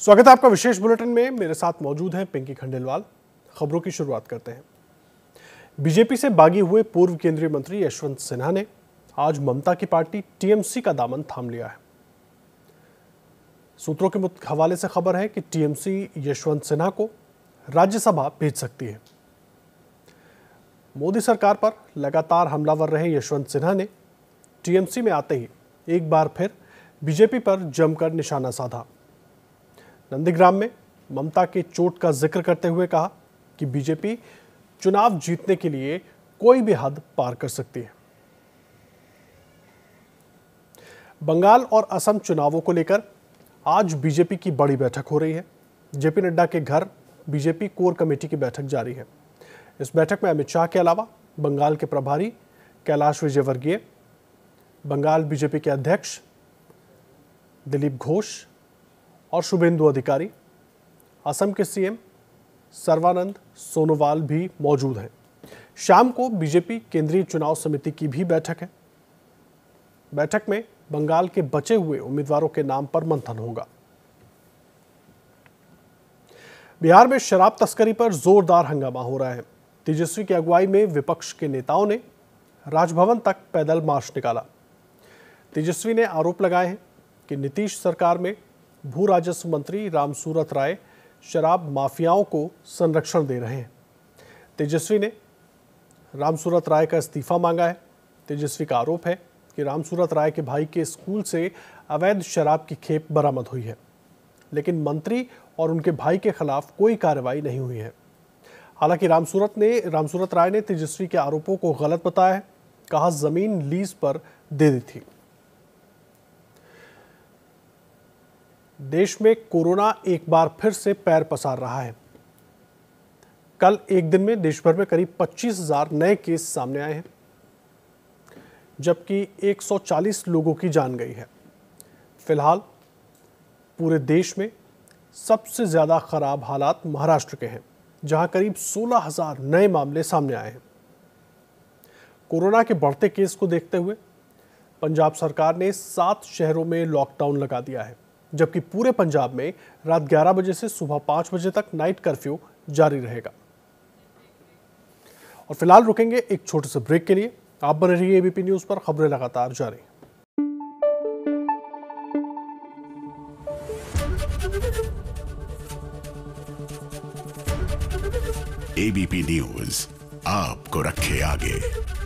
स्वागत है आपका विशेष बुलेटिन में मेरे साथ मौजूद हैं पिंकी खंडेलवाल खबरों की शुरुआत करते हैं बीजेपी से बागी हुए पूर्व केंद्रीय मंत्री यशवंत सिन्हा ने आज ममता की पार्टी टीएमसी का दामन थाम लिया है सूत्रों के हवाले से खबर है कि टीएमसी यशवंत सिन्हा को राज्यसभा भेज सकती है मोदी सरकार पर लगातार हमलावर रहे यशवंत सिन्हा ने टीएमसी में आते ही एक बार फिर बीजेपी पर जमकर निशाना साधा नंदीग्राम में ममता के चोट का जिक्र करते हुए कहा कि बीजेपी चुनाव जीतने के लिए कोई भी हद पार कर सकती है बंगाल और असम चुनावों को लेकर आज बीजेपी की बड़ी बैठक हो रही है जेपी नड्डा के घर बीजेपी कोर कमेटी की बैठक जारी है इस बैठक में अमित शाह के अलावा बंगाल के प्रभारी कैलाश विजयवर्गीय बंगाल बीजेपी के अध्यक्ष दिलीप घोष और शुभेंदु अधिकारी असम के सीएम सर्वानंद सोनोवाल भी मौजूद हैं शाम को बीजेपी केंद्रीय चुनाव समिति की भी बैठक है बैठक में बंगाल के बचे हुए उम्मीदवारों के नाम पर मंथन होगा बिहार में शराब तस्करी पर जोरदार हंगामा हो रहा है तेजस्वी की अगुवाई में विपक्ष के नेताओं ने राजभवन तक पैदल मार्च निकाला तेजस्वी ने आरोप लगाए हैं कि नीतीश सरकार में भू राजस्व मंत्री रामसूरत राय शराब माफियाओं को संरक्षण दे रहे हैं तेजस्वी ने रामसूरत राय का इस्तीफा मांगा है तेजस्वी का आरोप है कि रामसूरत राय के भाई के स्कूल से अवैध शराब की खेप बरामद हुई है लेकिन मंत्री और उनके भाई के खिलाफ कोई कार्रवाई नहीं हुई है हालांकि रामसूरत ने रामसूरत राय ने तेजस्वी के आरोपों को गलत बताया है कहा जमीन लीज पर दे दी थी देश में कोरोना एक बार फिर से पैर पसार रहा है कल एक दिन में देश भर में करीब 25,000 नए केस सामने आए हैं जबकि 140 लोगों की जान गई है फिलहाल पूरे देश में सबसे ज़्यादा खराब हालात महाराष्ट्र के हैं जहां करीब 16,000 नए मामले सामने आए हैं कोरोना के बढ़ते केस को देखते हुए पंजाब सरकार ने सात शहरों में लॉकडाउन लगा दिया है जबकि पूरे पंजाब में रात 11 बजे से सुबह 5 बजे तक नाइट कर्फ्यू जारी रहेगा और फिलहाल रुकेंगे एक छोटे से ब्रेक के लिए आप बने रहिए एबीपी न्यूज पर खबरें लगातार जारी एबीपी न्यूज आपको रखे आगे